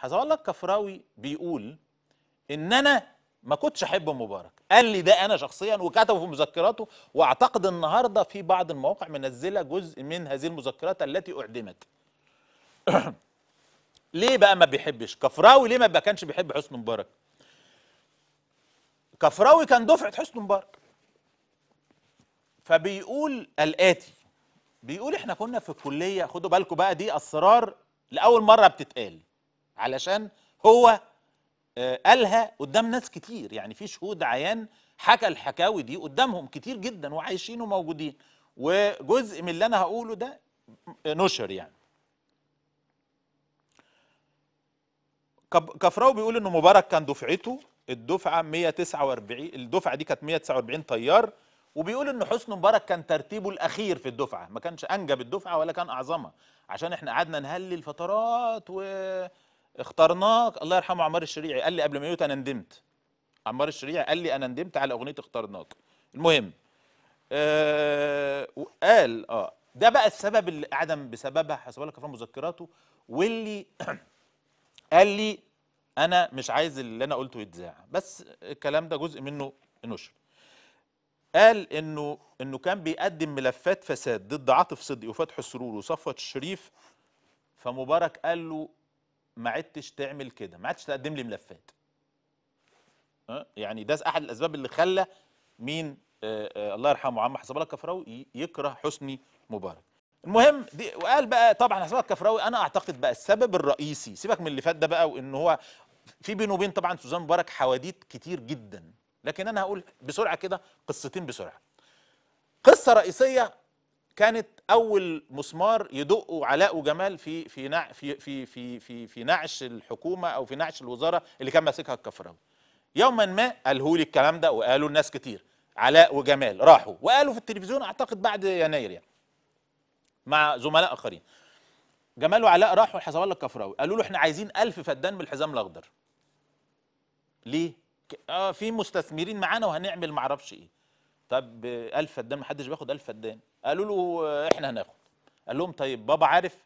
حسب لك كفراوي بيقول ان انا ما كنتش احب مبارك قال لي ده انا شخصيا وكتبه في مذكراته واعتقد النهارده في بعض المواقع منزله جزء من هذه المذكرات التي اعدمت ليه بقى ما بيحبش كفراوي ليه ما كانش بيحب حسن مبارك كفراوي كان دفعه حسن مبارك فبيقول الاتي بيقول احنا كنا في الكليه خدوا بالكم بقى دي اسرار لاول مره بتتقال علشان هو آه، قالها قدام ناس كتير يعني في شهود عيان حكى الحكاوي دي قدامهم كتير جدا وعايشين وموجودين وجزء من اللي انا هقوله ده آه، نشر يعني كفراو بيقول انه مبارك كان دفعته الدفعه 149 الدفعه دي كانت 149 طيار وبيقول ان حسن مبارك كان ترتيبه الاخير في الدفعه ما كانش انجب الدفعه ولا كان اعظمها عشان احنا قعدنا نهلل فترات و اخترناك الله يرحمه عمار الشريعي قال لي قبل ما يموت انا ندمت عمار الشريعي قال لي انا ندمت على اغنيه اخترناك المهم آه قال اه ده بقى السبب اللي عدم بسببها حسب لك كفاره مذكراته واللي قال لي انا مش عايز اللي انا قلته يتذاع بس الكلام ده جزء منه نشر قال انه انه كان بيقدم ملفات فساد ضد عاطف صدقي وفتح السرور وصفوت الشريف فمبارك قال له ما عدتش تعمل كده ما عدتش تقدم لي ملفات أه؟ يعني ده احد الاسباب اللي خلى مين آه، آه، الله يرحمه عم حسب الله الكفراوي يكره حسني مبارك المهم دي وقال بقى طبعا حسب الله الكفراوي انا اعتقد بقى السبب الرئيسي سيبك من اللي فات ده بقى وان هو في بينه وبين طبعا سوزان مبارك حواديت كتير جدا لكن انا هقول بسرعه كده قصتين بسرعه قصه رئيسيه كانت اول مسمار يدقه علاء وجمال في في في في في في, في نعش الحكومه او في نعش الوزاره اللي كان ماسكها الكفراوي يوما ما قالوا لي الكلام ده وقالوا الناس كتير علاء وجمال راحوا وقالوا في التلفزيون اعتقد بعد يناير يعني مع زملاء اخرين جمال وعلاء راحوا الله الكفراوي قالوا له احنا عايزين ألف فدان بالحزام الاخضر ليه اه في مستثمرين معانا وهنعمل معرفش ايه طب 1000 فدان ما حدش بياخد 1000 فدان قالوا له احنا هناخد قال لهم طيب بابا عارف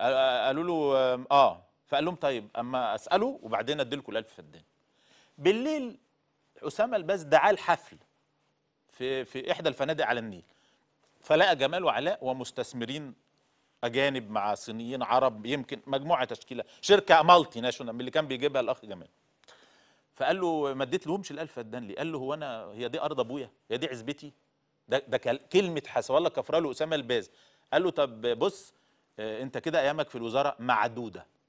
قالوا له اه فقال لهم طيب اما اساله وبعدين ادي لكم ال1000 فدان بالليل اسامه الباز دعاه لحفل في في احدى الفنادق على النيل فلقى جمال وعلاء ومستثمرين اجانب مع صينيين عرب يمكن مجموعه تشكيله شركه مالتي ناشونال اللي كان بيجيبها الاخ جمال فقال له ما اديتلهمش الالف فدان لي قال له هو انا هي دي ارض ابويا هي دي عزبتي ده ده كلمه حسب الله كفرها له اسامه الباز قال له طب بص آه، انت كده ايامك في الوزاره معدوده